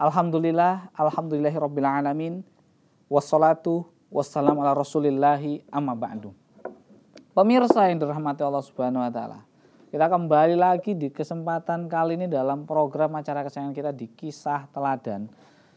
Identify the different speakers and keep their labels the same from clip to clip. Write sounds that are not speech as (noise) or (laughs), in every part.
Speaker 1: Alhamdulillah, alhamdulillahirabbil alamin. Wassalatu wassalamu ala rasulillahi amma ba'du. Pemirsa yang dirahmati Allah Subhanahu wa taala. Kita kembali lagi di kesempatan kali ini dalam program acara kesayangan kita di Kisah Teladan.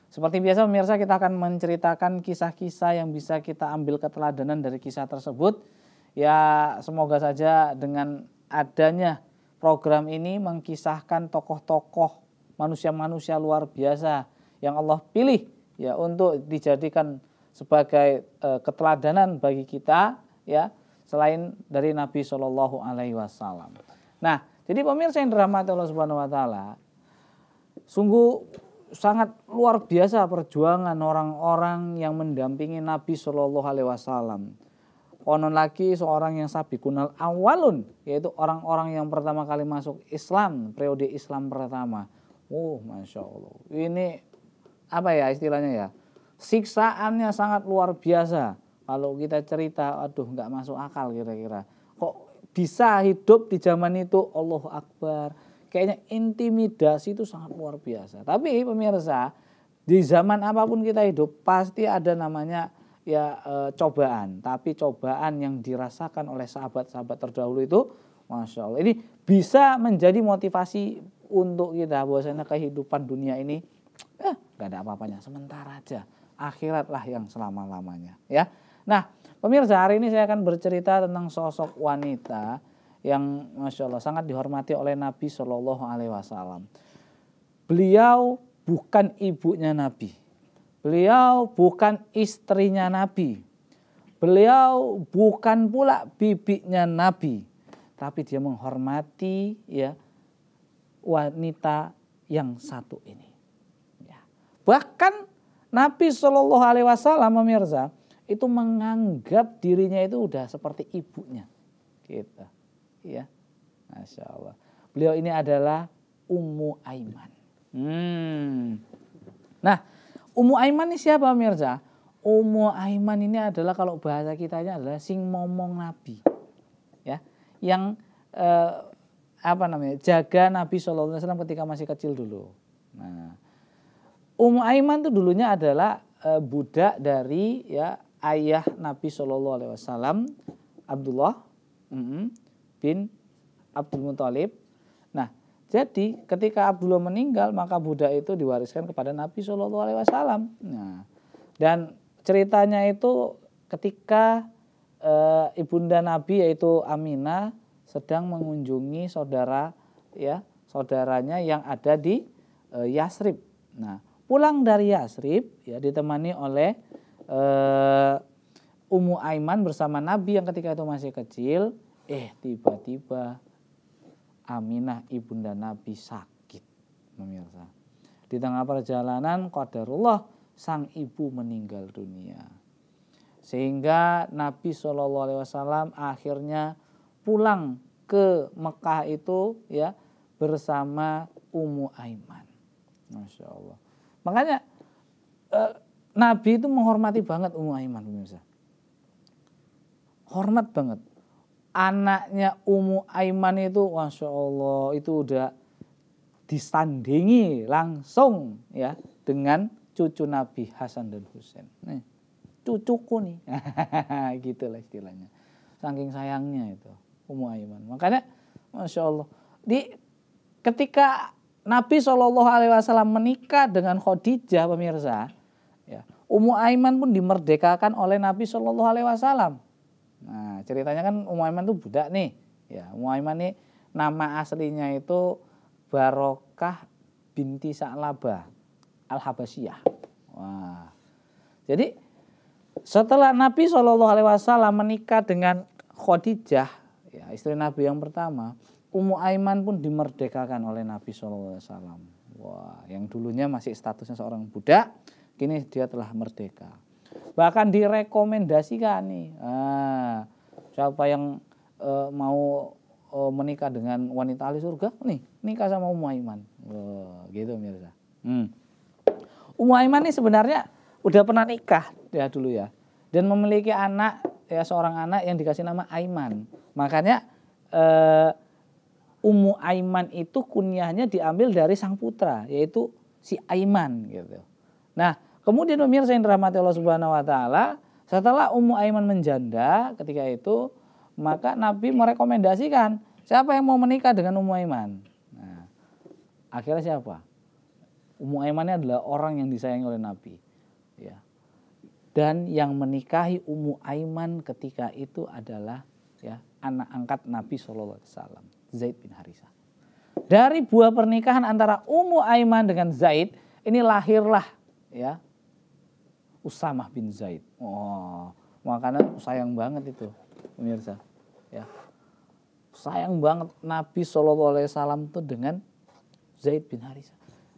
Speaker 1: Seperti biasa pemirsa kita akan menceritakan kisah-kisah yang bisa kita ambil keteladanan dari kisah tersebut. Ya semoga saja dengan adanya program ini mengkisahkan tokoh-tokoh manusia-manusia luar biasa yang Allah pilih ya untuk dijadikan sebagai e, keteladanan bagi kita ya selain dari Nabi Shallallahu alaihi wasallam. Nah, jadi pemirsa yang dirahmati Allah Subhanahu wa taala, sungguh sangat luar biasa perjuangan orang-orang yang mendampingi Nabi Shallallahu alaihi wasallam. Konon lagi seorang yang sabi kunal awalun yaitu orang-orang yang pertama kali masuk Islam, periode Islam pertama Uh, masya Allah. Ini apa ya istilahnya ya? Siksaannya sangat luar biasa. Kalau kita cerita, aduh nggak masuk akal kira-kira. Kok bisa hidup di zaman itu? Allah Akbar. Kayaknya intimidasi itu sangat luar biasa. Tapi pemirsa, di zaman apapun kita hidup pasti ada namanya ya e, cobaan. Tapi cobaan yang dirasakan oleh sahabat-sahabat terdahulu itu, masya Allah. Ini bisa menjadi motivasi untuk kita bahwasanya kehidupan dunia ini eh nggak ada apa-apanya sementara aja akhiratlah yang selama-lamanya ya nah pemirsa hari ini saya akan bercerita tentang sosok wanita yang masya Allah sangat dihormati oleh Nabi Shallallahu Alaihi Wasallam beliau bukan ibunya Nabi beliau bukan istrinya Nabi beliau bukan pula bibinya Nabi tapi dia menghormati ya wanita yang satu ini. Ya. Bahkan Nabi Shallallahu Alaihi Wasallam memirsa itu menganggap dirinya itu udah seperti ibunya. Kita, gitu. ya, masya Allah. Beliau ini adalah Ummu Aiman. Hmm. Nah, Ummu Aiman ini siapa Mirza? Ummu Aiman ini adalah kalau bahasa kitanya adalah sing momong Nabi. Ya, yang eh, apa namanya jaga Nabi Shallallahu Alaihi Wasallam ketika masih kecil dulu. Nah, Ummu Aiman tuh dulunya adalah e, budak dari ya ayah Nabi Shallallahu Alaihi Wasallam Abdullah bin Abdul Muthalib. Nah, jadi ketika Abdullah meninggal maka budak itu diwariskan kepada Nabi Shallallahu Alaihi Wasallam. Nah, dan ceritanya itu ketika e, ibunda Nabi yaitu Aminah sedang mengunjungi saudara ya saudaranya yang ada di e, Yasrib. Nah, pulang dari Yasrib ya ditemani oleh e, eh, Umu Aiman bersama Nabi yang ketika itu masih kecil, eh tiba-tiba Aminah ibunda Nabi sakit, pemirsa. Di tengah perjalanan qadarullah sang ibu meninggal dunia. Sehingga Nabi Shallallahu alaihi wasallam akhirnya pulang ke Mekah itu ya bersama Ummu Aiman. Masya Allah. Makanya eh, Nabi itu menghormati banget Ummu Aiman pemirsa. Hormat banget. Anaknya Ummu Aiman itu Masya Allah itu udah disandingi langsung ya dengan cucu Nabi Hasan dan Husain. Nih, cucuku nih. (laughs) Gitulah istilahnya. Saking sayangnya itu. Ummu Aiman. Makanya Masya Allah. Di, ketika Nabi Shallallahu Alaihi Wasallam menikah dengan Khadijah pemirsa, ya, Ummu Aiman pun dimerdekakan oleh Nabi Shallallahu Alaihi Wasallam. Nah ceritanya kan Ummu Aiman itu budak nih, ya Ummu Aiman ini nama aslinya itu Barokah binti Sa'labah al Habasyah. Wah. Jadi setelah Nabi Shallallahu Alaihi Wasallam menikah dengan Khadijah, ya, istri Nabi yang pertama, Ummu Aiman pun dimerdekakan oleh Nabi Shallallahu Alaihi Wasallam. Wah, yang dulunya masih statusnya seorang budak, kini dia telah merdeka. Bahkan direkomendasikan nih, ah, siapa yang e, mau e, menikah dengan wanita ahli surga, nih nikah sama Ummu Aiman. Wah, gitu mirza. Hmm. Ummu Aiman ini sebenarnya udah pernah nikah ya dulu ya, dan memiliki anak ya seorang anak yang dikasih nama Aiman Makanya umu eh, Ummu Aiman itu kunyahnya diambil dari sang putra yaitu si Aiman gitu. Nah, kemudian pemirsa yang dirahmati Allah Subhanahu wa taala, setelah umu Aiman menjanda ketika itu, maka Nabi merekomendasikan siapa yang mau menikah dengan umu Aiman. Nah, akhirnya siapa? umu Aiman adalah orang yang disayangi oleh Nabi. Ya. Dan yang menikahi umu Aiman ketika itu adalah anak angkat Nabi Shallallahu Alaihi Wasallam, Zaid bin Harisah. Dari buah pernikahan antara Ummu Aiman dengan Zaid, ini lahirlah ya Usamah bin Zaid. Oh, makanya sayang banget itu pemirsa. Ya. Sayang banget Nabi Shallallahu Alaihi Wasallam itu dengan Zaid bin Harisah.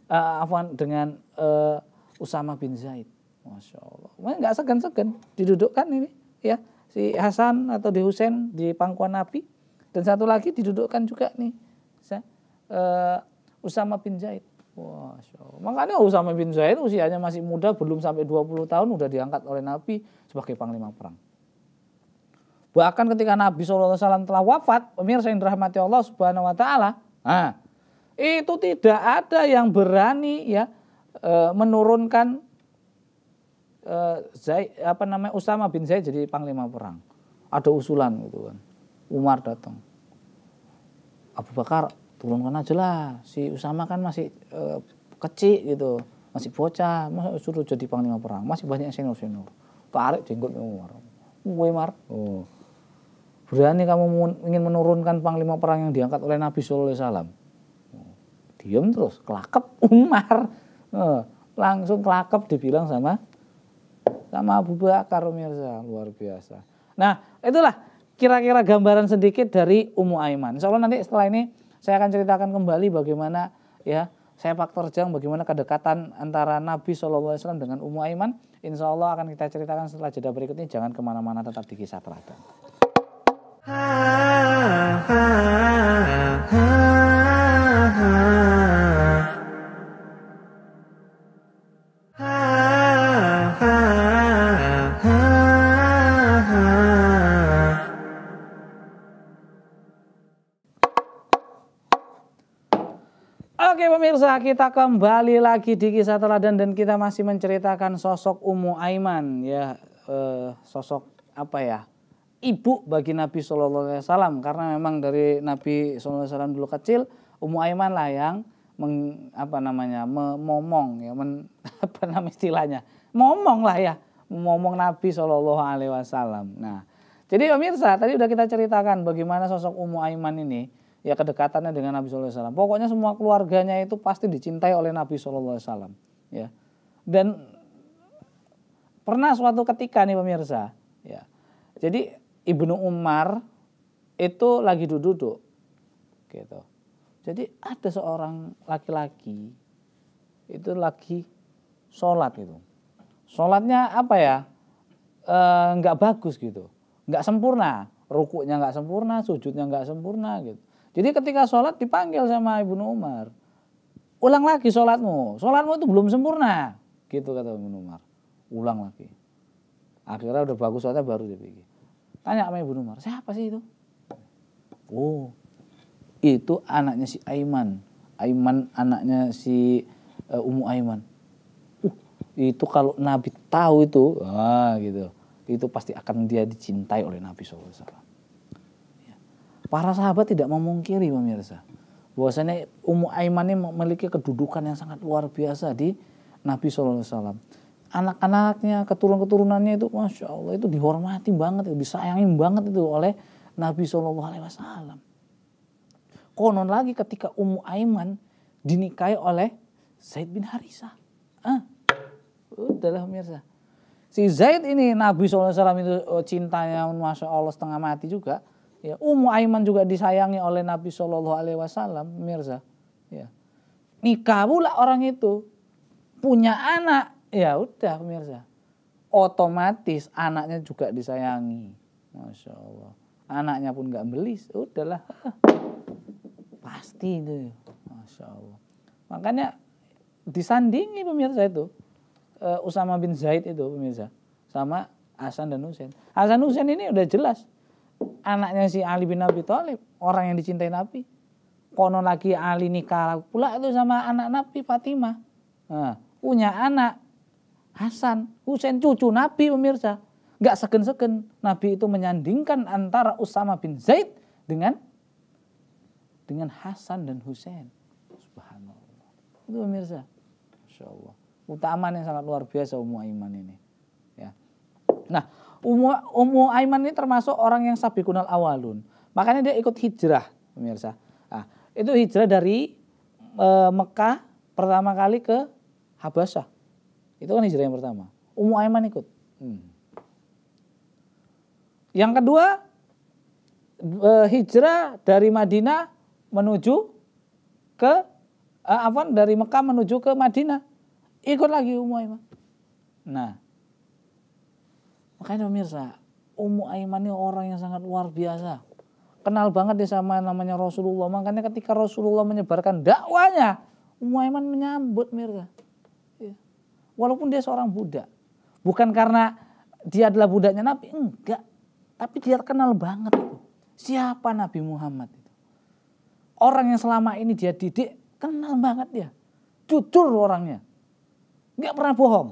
Speaker 1: Uh, afwan dengan uh, eh, Usama bin Zaid. Masya Allah. Nggak segan-segan didudukkan ini ya di Hasan atau di Husain di pangkuan Nabi dan satu lagi didudukkan juga nih saya, uh, eh, Usama bin Zaid. Wah, makanya Usama bin Zaid usianya masih muda, belum sampai 20 tahun udah diangkat oleh Nabi sebagai panglima perang. Bahkan ketika Nabi SAW telah wafat, pemirsa yang dirahmati Allah Subhanahu wa taala, nah, itu tidak ada yang berani ya eh, menurunkan uh, eh, Zaid apa namanya Usama bin Zaid jadi panglima perang. Ada usulan gitu kan. Umar datang. Abu Bakar turunkan aja lah. Si Usama kan masih uh, kecil gitu, masih bocah, masa suruh jadi panglima perang. Masih banyak senior-senior. Tarik jenggot Umar. Umar Oh. Berani kamu ingin menurunkan panglima perang yang diangkat oleh Nabi Sallallahu Alaihi Wasallam? Diam terus, kelakap Umar. Eh, langsung kelakap dibilang sama sama Abu Bakar Mirza luar biasa. Nah itulah kira-kira gambaran sedikit dari umu Aiman. Insya Allah nanti setelah ini saya akan ceritakan kembali bagaimana ya saya faktor jang bagaimana kedekatan antara Nabi SAW dengan umu Aiman. Insya Allah akan kita ceritakan setelah jeda berikut ini. Jangan kemana-mana tetap di kisah teladan. kita kembali lagi di kisah teladan dan kita masih menceritakan sosok Ummu Aiman ya eh, sosok apa ya ibu bagi Nabi Shallallahu Alaihi Wasallam karena memang dari Nabi Shallallahu Alaihi Wasallam dulu kecil Ummu Aiman lah yang meng, apa namanya memomong ya men, (laughs) apa namanya istilahnya momong lah ya momong Nabi Shallallahu Alaihi Wasallam. Nah jadi pemirsa tadi udah kita ceritakan bagaimana sosok Ummu Aiman ini ya kedekatannya dengan Nabi Shallallahu Alaihi Wasallam. Pokoknya semua keluarganya itu pasti dicintai oleh Nabi Shallallahu Alaihi Wasallam. Ya. Dan pernah suatu ketika nih pemirsa, ya. Jadi ibnu Umar itu lagi duduk-duduk, gitu. Jadi ada seorang laki-laki itu lagi sholat gitu. Sholatnya apa ya? Eh, nggak bagus gitu, nggak sempurna. Rukuknya nggak sempurna, sujudnya nggak sempurna gitu jadi ketika sholat dipanggil sama ibu Umar. Ulang lagi sholatmu. Sholatmu itu belum sempurna. Gitu kata ibu Umar. Ulang lagi. Akhirnya udah bagus sholatnya baru dia pikir. Tanya sama ibu Umar, siapa sih itu? Oh, itu anaknya si Aiman. Aiman anaknya si uh, eh, Umu Aiman. Uh, itu kalau Nabi tahu itu, ah, gitu. Itu pasti akan dia dicintai oleh Nabi SAW. Para sahabat tidak memungkiri pemirsa. Bahwasanya Ummu Aiman ini memiliki kedudukan yang sangat luar biasa di Nabi Alaihi Wasallam. Anak-anaknya, keturunan keturunannya itu Masya Allah itu dihormati banget, disayangin banget itu oleh Nabi Alaihi Wasallam. Konon lagi ketika Ummu Aiman dinikahi oleh Zaid bin Harisah. Ah, udahlah pemirsa. Si Zaid ini Nabi Alaihi Wasallam itu oh, cintanya Masya Allah setengah mati juga Ya, Ummu Aiman juga disayangi oleh Nabi Shallallahu Alaihi Wasallam, Mirza. Ya. Nikah pula orang itu punya anak, ya udah Mirza. Otomatis anaknya juga disayangi, masya Allah. Anaknya pun nggak belis, udahlah. Pasti itu, masya Allah. Makanya disandingi pemirsa itu eh, Usama bin Zaid itu pemirsa sama Hasan dan Husain. Hasan Husain ini udah jelas anaknya si Ali bin Abi Thalib, orang yang dicintai Nabi. Konon lagi Ali nikah pula itu sama anak Nabi Fatimah. Nah, punya anak Hasan, Husain cucu Nabi pemirsa. nggak segen-segen Nabi itu menyandingkan antara Usama bin Zaid dengan dengan Hasan dan Husain. Subhanallah. Itu pemirsa. Masya Allah. Utamaan yang sangat luar biasa umum iman ini. Ya. Nah, Umu Umu Aiman ini termasuk orang yang sabi kunal awalun. Makanya dia ikut hijrah, pemirsa. Nah, itu hijrah dari e, Mekah pertama kali ke Habasah. Itu kan hijrah yang pertama. Umu Aiman ikut. Hmm. Yang kedua, e, hijrah dari Madinah menuju ke e, Afwan dari Mekah menuju ke Madinah. Ikut lagi Umu Aiman. Nah, Makanya pemirsa, Ummu Aiman ini orang yang sangat luar biasa. Kenal banget dia sama namanya Rasulullah. Makanya ketika Rasulullah menyebarkan dakwanya, Ummu Aiman menyambut Mirza. Iya. Walaupun dia seorang budak. Bukan karena dia adalah budaknya Nabi, enggak. Tapi dia kenal banget itu. Siapa Nabi Muhammad Orang yang selama ini dia didik, kenal banget dia. Jujur orangnya. Enggak pernah bohong.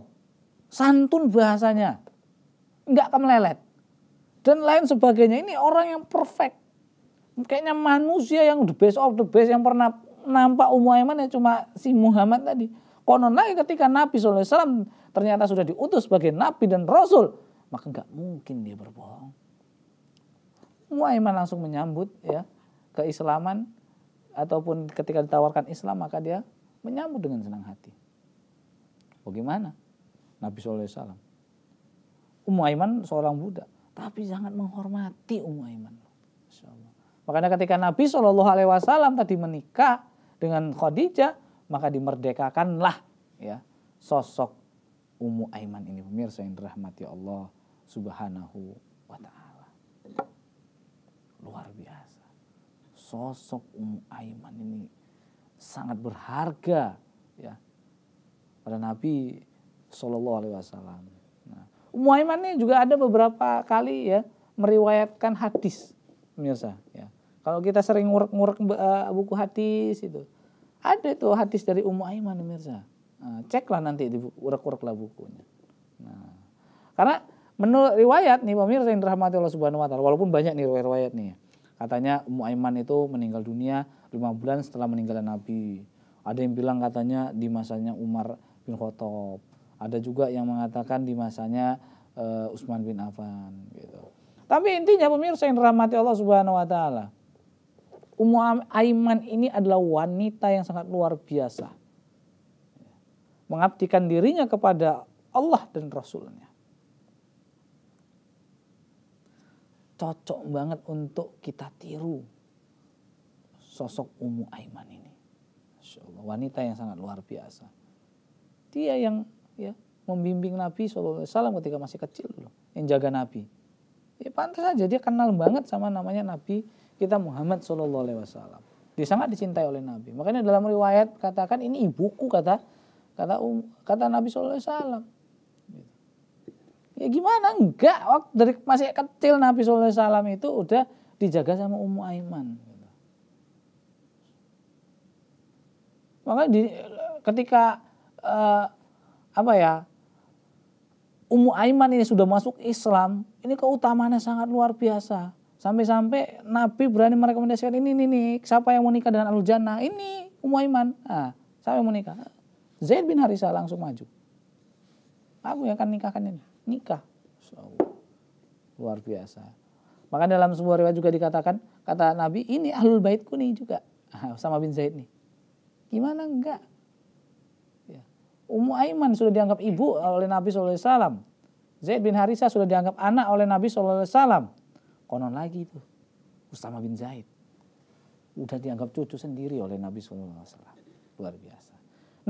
Speaker 1: Santun bahasanya nggak akan lelet. Dan lain sebagainya. Ini orang yang perfect. Kayaknya manusia yang the best of the best yang pernah nampak Ummu Aiman ya cuma si Muhammad tadi. Konon lagi ketika Nabi SAW ternyata sudah diutus sebagai Nabi dan Rasul. Maka nggak mungkin dia berbohong. Ummu langsung menyambut ya keislaman ataupun ketika ditawarkan Islam maka dia menyambut dengan senang hati. Bagaimana? Nabi SAW Ummu Aiman seorang budak, tapi sangat menghormati Ummu Aiman. Makanya ketika Nabi Shallallahu Alaihi Wasallam tadi menikah dengan Khadijah, maka dimerdekakanlah ya sosok Ummu Aiman ini pemirsa yang dirahmati Allah Subhanahu wa taala. Luar biasa. Sosok Ummu Aiman ini sangat berharga ya pada Nabi Shallallahu alaihi wasallam Muaiman ini juga ada beberapa kali ya meriwayatkan hadis pemirsa ya. Kalau kita sering ngurek-ngurek eh, buku hadis itu. Ada itu hadis dari Ummu Aiman pemirsa. Nah, ceklah nanti di urek-ureklah bukunya. Nah, karena menurut riwayat nih pemirsa yang dirahmati Allah Subhanahu wa taala walaupun banyak nih riwayat nih. Katanya Ummu Aiman itu meninggal dunia lima bulan setelah meninggalnya Nabi. Ada yang bilang katanya di masanya Umar bin Khattab ada juga yang mengatakan di masanya uh, eh, Utsman bin Affan gitu. Tapi intinya pemirsa yang dirahmati Allah Subhanahu wa taala. Ummu Aiman ini adalah wanita yang sangat luar biasa. Mengabdikan dirinya kepada Allah dan Rasulnya. Cocok banget untuk kita tiru sosok Ummu Aiman ini. Allah, wanita yang sangat luar biasa. Dia yang ya membimbing Nabi SAW ketika masih kecil dulu, yang jaga Nabi. Ya pantas saja dia kenal banget sama namanya Nabi kita Muhammad SAW. Dia sangat dicintai oleh Nabi. Makanya dalam riwayat katakan ini ibuku kata kata um, kata Nabi SAW. Ya gimana enggak waktu dari masih kecil Nabi SAW itu udah dijaga sama Ummu Aiman. Makanya di, ketika eh, apa ya Ummu Aiman ini sudah masuk Islam, ini keutamaannya sangat luar biasa. Sampai-sampai Nabi berani merekomendasikan ini nih nih, siapa yang mau nikah dengan Al Jannah? Ini Ummu Aiman. ah siapa yang mau nikah? Zaid bin Harisa langsung maju. Aku yang akan nikahkan ini. Nikah. So, luar biasa. Maka dalam sebuah riwayat juga dikatakan, kata Nabi, ini ahlul baitku nih juga. Ah, sama bin Zaid nih. Gimana enggak? Ummu Aiman sudah dianggap ibu oleh Nabi SAW. Zaid bin Harisa sudah dianggap anak oleh Nabi SAW. Konon lagi itu. Ustama bin Zaid. Udah dianggap cucu sendiri oleh Nabi SAW. Luar biasa.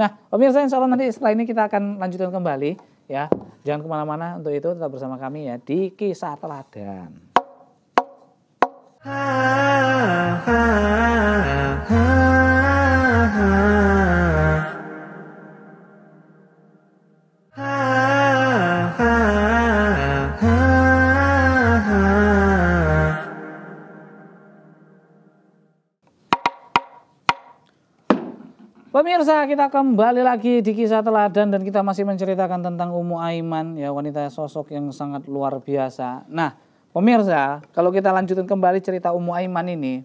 Speaker 1: Nah pemirsa insya Allah nanti setelah ini kita akan lanjutkan kembali. ya Jangan kemana-mana untuk itu tetap bersama kami ya di Kisah Teladan. kita kembali lagi di kisah teladan dan kita masih menceritakan tentang Umu Aiman ya wanita sosok yang sangat luar biasa. Nah pemirsa kalau kita lanjutkan kembali cerita Umu Aiman ini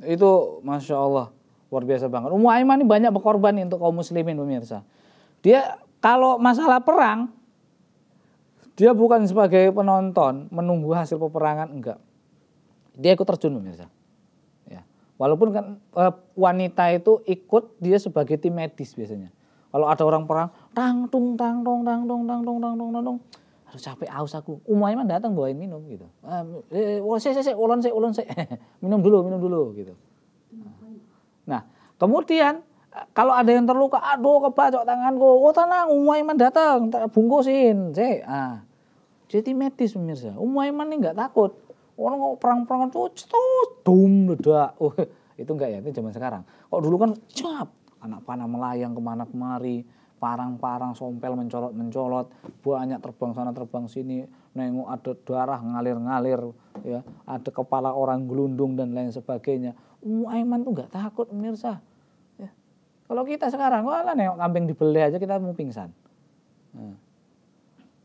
Speaker 1: itu masya Allah luar biasa banget. Umu Aiman ini banyak berkorban untuk kaum muslimin pemirsa. Dia kalau masalah perang dia bukan sebagai penonton menunggu hasil peperangan enggak. Dia ikut terjun pemirsa Walaupun kan eh, wanita itu ikut dia sebagai tim medis biasanya. Kalau ada orang perang, tang tung tang tong tang tong tang tong tang tong tong aduh capek aus aku. Umay mah datang bawain minum gitu. Eh, saya saya saya ulon saya ulon saya (laughs) minum dulu minum dulu gitu. Nah kemudian eh, kalau ada yang terluka, aduh kebacok tanganku, oh tenang, Ummu datang, bungkusin, cek. Ah. Jadi medis pemirsa, Ummu ini nggak takut orang perang-perangan tuh cetut, dum, ledak. (laughs) Oh, itu enggak ya, itu zaman sekarang. Kok dulu kan cap, anak panah melayang kemana kemari, parang-parang sompel mencolot-mencolot, banyak terbang sana terbang sini, nengok ada darah ngalir-ngalir, ya, ada kepala orang gelundung dan lain sebagainya. Uh, Aiman tuh enggak takut pemirsa. Ya. Kalau kita sekarang, kok lah nengok kambing dibeli aja kita mau pingsan. Nah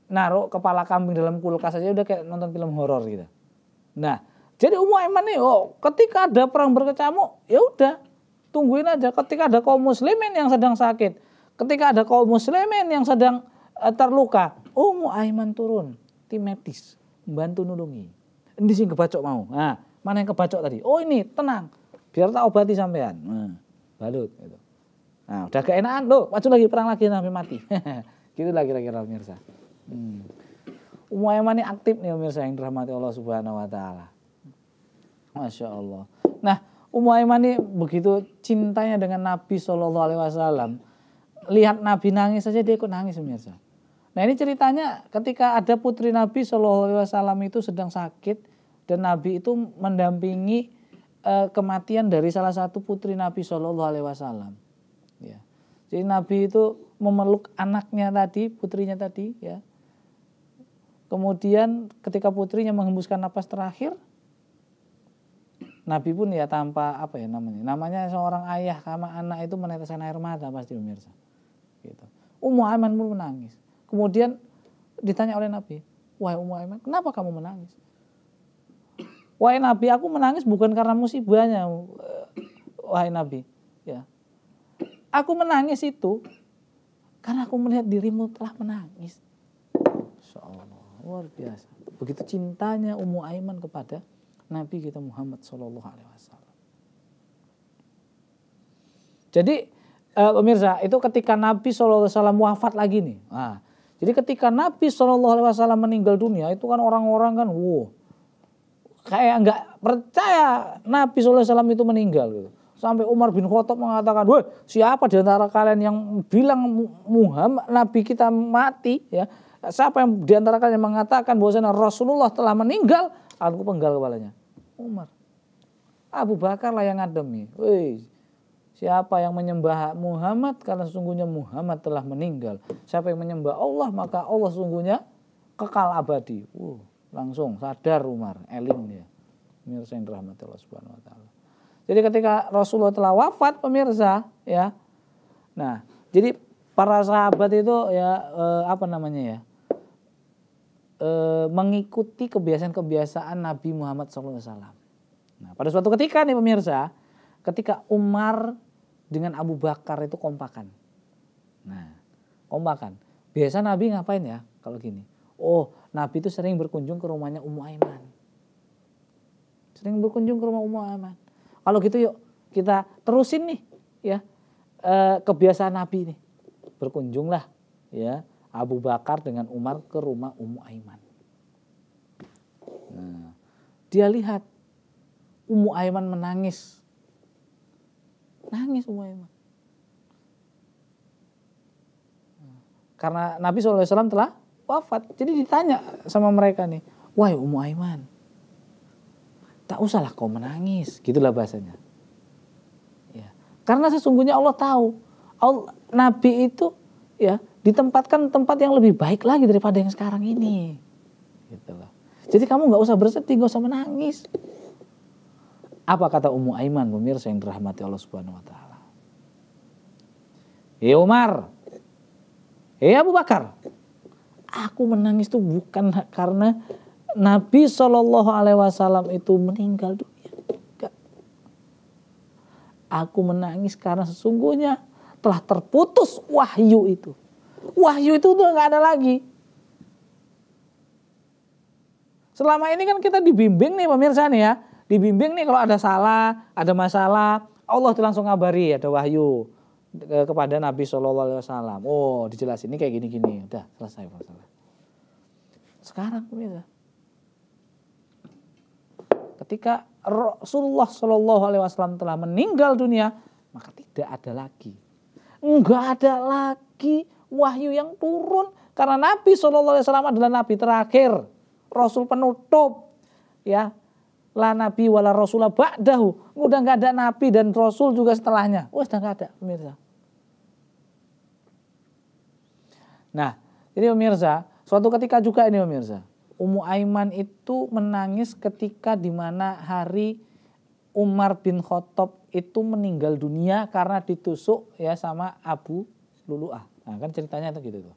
Speaker 1: naruh kepala kambing dalam kulkas aja udah kayak nonton film horor gitu. Nah, jadi umum Aiman nih, oh, ketika ada perang berkecamuk, ya udah tungguin aja. Ketika ada kaum muslimin yang sedang sakit, ketika ada kaum muslimin yang sedang uh, terluka, oh, umum Aiman turun, tim medis, membantu nulungi. Ini sih kebacok mau. Nah, mana yang kebacok tadi? Oh ini, tenang, biar tak obati sampean. Nah, balut. Gitu. Nah, udah keenaan, loh, wajib lagi perang lagi sampai mati. (laughs) gitu lagi kira-kira pemirsa. Hmm. Umayyah ini aktif nih pemirsa yang dirahmati Allah Subhanahu wa taala. Masya Allah. Nah, Umayyah ini begitu cintanya dengan Nabi Shallallahu Alaihi Wasallam. Lihat Nabi nangis saja dia ikut nangis pemirsa. Nah ini ceritanya ketika ada putri Nabi Shallallahu Alaihi Wasallam itu sedang sakit dan Nabi itu mendampingi eh, kematian dari salah satu putri Nabi Shallallahu Alaihi Wasallam. Ya. Jadi Nabi itu memeluk anaknya tadi, putrinya tadi, ya. Kemudian ketika putrinya menghembuskan napas terakhir, Nabi pun ya tanpa apa ya namanya. Namanya seorang ayah sama anak itu meneteskan air mata pasti pemirsa. Gitu. Ummu Aiman pun menangis. Kemudian ditanya oleh Nabi, "Wahai Ummu Aiman, kenapa kamu menangis?" "Wahai Nabi, aku menangis bukan karena musibahnya, wahai Nabi." Ya. Aku menangis itu karena aku melihat dirimu telah menangis. Soal luar biasa. Begitu cintanya Ummu Aiman kepada Nabi kita Muhammad Shallallahu Alaihi Wasallam. Jadi uh, pemirsa itu ketika Nabi Shallallahu Alaihi Wasallam wafat lagi nih. Nah, jadi ketika Nabi Shallallahu Alaihi Wasallam meninggal dunia itu kan orang-orang kan wow kayak nggak percaya Nabi Shallallahu Alaihi Wasallam itu meninggal gitu. Sampai Umar bin Khattab mengatakan, "Wah, siapa di antara kalian yang bilang Muhammad Nabi kita mati ya?" Siapa yang diantara kalian yang mengatakan bahwasanya Rasulullah telah meninggal, aku penggal kepalanya. Umar. Abu Bakar lah yang nih. Wih, siapa yang menyembah Muhammad karena sesungguhnya Muhammad telah meninggal. Siapa yang menyembah Allah maka Allah sesungguhnya kekal abadi. Uh, langsung sadar Umar, eling dia. Mirsa yang dirahmati Allah Subhanahu wa taala. Jadi ketika Rasulullah telah wafat pemirsa ya. Nah, jadi para sahabat itu ya eh, apa namanya ya? e, mengikuti kebiasaan-kebiasaan Nabi Muhammad SAW. Nah, pada suatu ketika nih pemirsa, ketika Umar dengan Abu Bakar itu kompakan. Nah, kompakan. Biasa Nabi ngapain ya kalau gini? Oh, Nabi itu sering berkunjung ke rumahnya Ummu Aiman. Sering berkunjung ke rumah Ummu Aiman. Kalau gitu yuk kita terusin nih ya e, kebiasaan Nabi nih. Berkunjunglah ya Abu Bakar dengan Umar ke rumah Ummu Aiman. Nah, dia lihat Ummu Aiman menangis. Nangis Ummu Aiman. Karena Nabi SAW telah wafat. Jadi ditanya sama mereka nih, wahai Ummu Aiman, tak usahlah kau menangis. Gitulah bahasanya. Ya. Karena sesungguhnya Allah tahu, Allah, Nabi itu ya ditempatkan tempat yang lebih baik lagi daripada yang sekarang ini gitu loh jadi kamu nggak usah bersedih nggak usah menangis apa kata Ummu Aiman pemirsa yang dirahmati Allah Subhanahu wa taala Ya Umar Ya Abu Bakar aku menangis itu bukan karena Nabi Shallallahu Alaihi Wasallam itu meninggal dunia. Enggak. Aku menangis karena sesungguhnya telah terputus wahyu itu. Wahyu itu udah nggak ada lagi. Selama ini kan kita dibimbing nih pemirsa nih ya. Dibimbing nih kalau ada salah, ada masalah. Allah itu langsung ngabari ada wahyu kepada Nabi saw Oh, dijelasin ini kayak gini-gini. Udah selesai masalah. Sekarang pemirsa, ketika Rasulullah saw telah meninggal dunia, maka tidak ada lagi Enggak ada lagi wahyu yang turun karena Nabi Shallallahu Alaihi Wasallam adalah Nabi terakhir, Rasul penutup, ya la nabi wala rasulah ba'dahu. Udah nggak ada nabi dan rasul juga setelahnya. Wah, udah nggak ada, pemirsa. Nah, jadi pemirsa, suatu ketika juga ini pemirsa, Ummu Aiman itu menangis ketika di mana hari Umar bin Khattab itu meninggal dunia karena ditusuk ya sama Abu Luluah. Nah, kan ceritanya itu gitu tuh.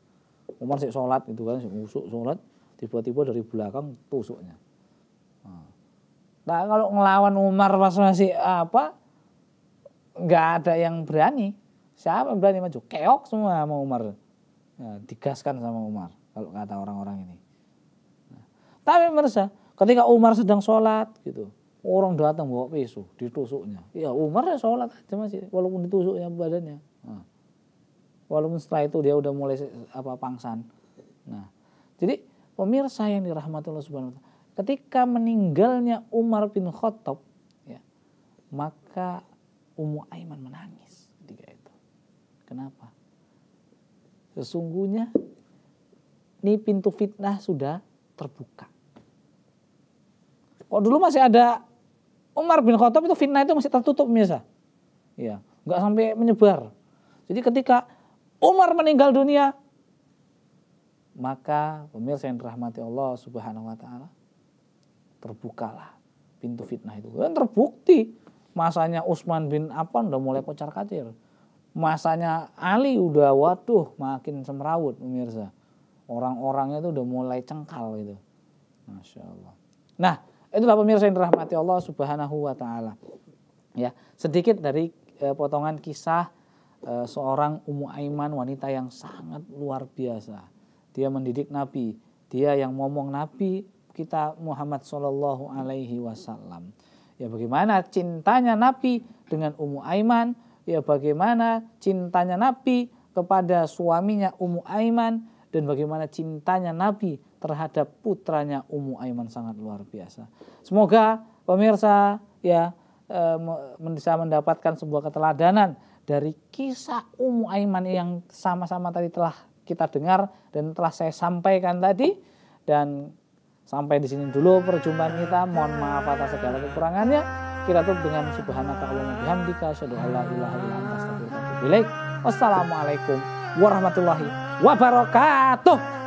Speaker 1: Umar sih sholat itu kan, usuk sholat, tiba-tiba dari belakang tusuknya. Nah, nah, kalau ngelawan Umar pas masih apa nggak ada yang berani. Siapa yang berani maju? Keok semua sama Umar. Nah, digaskan sama Umar kalau kata orang-orang ini. Nah, tapi merasa, ketika Umar sedang sholat gitu, Orang datang bawa pisau, ditusuknya. Ya Umar ya sholat aja masih, walaupun ditusuknya badannya. Nah. Walaupun setelah itu dia udah mulai apa pangsan. Nah, jadi pemirsa yang dirahmati Allah Subhanahu wa taala, ketika meninggalnya Umar bin Khattab, ya, maka Ummu Aiman menangis ketika itu. Kenapa? Sesungguhnya ini pintu fitnah sudah terbuka. Kok dulu masih ada Umar bin Khattab itu fitnah itu masih tertutup biasa, Ya, nggak sampai menyebar. Jadi ketika Umar meninggal dunia, maka pemirsa yang dirahmati Allah Subhanahu wa taala, terbukalah pintu fitnah itu. Dan terbukti masanya Utsman bin Affan udah mulai kocar-kacir. Masanya Ali udah waduh makin semrawut pemirsa. Orang-orangnya itu udah mulai cengkal gitu. Masya Allah. Nah Itulah pemirsa yang dirahmati Allah Subhanahu wa taala. Ya, sedikit dari e, potongan kisah e, seorang Ummu Aiman wanita yang sangat luar biasa. Dia mendidik Nabi, dia yang ngomong Nabi kita Muhammad Shallallahu alaihi wasallam. Ya bagaimana cintanya Nabi dengan Ummu Aiman, ya bagaimana cintanya Nabi kepada suaminya Ummu Aiman dan bagaimana cintanya Nabi terhadap putranya Umu Aiman sangat luar biasa. Semoga pemirsa ya e, bisa mendapatkan sebuah keteladanan dari kisah Umu Aiman yang sama-sama tadi telah kita dengar dan telah saya sampaikan tadi dan sampai di sini dulu perjumpaan kita. Mohon maaf atas segala kekurangannya. Kita tutup dengan subhanaka Allahumma bihamdika asyhadu an la ilaha illa anta astaghfiruka wa Wassalamualaikum warahmatullahi wabarakatuh.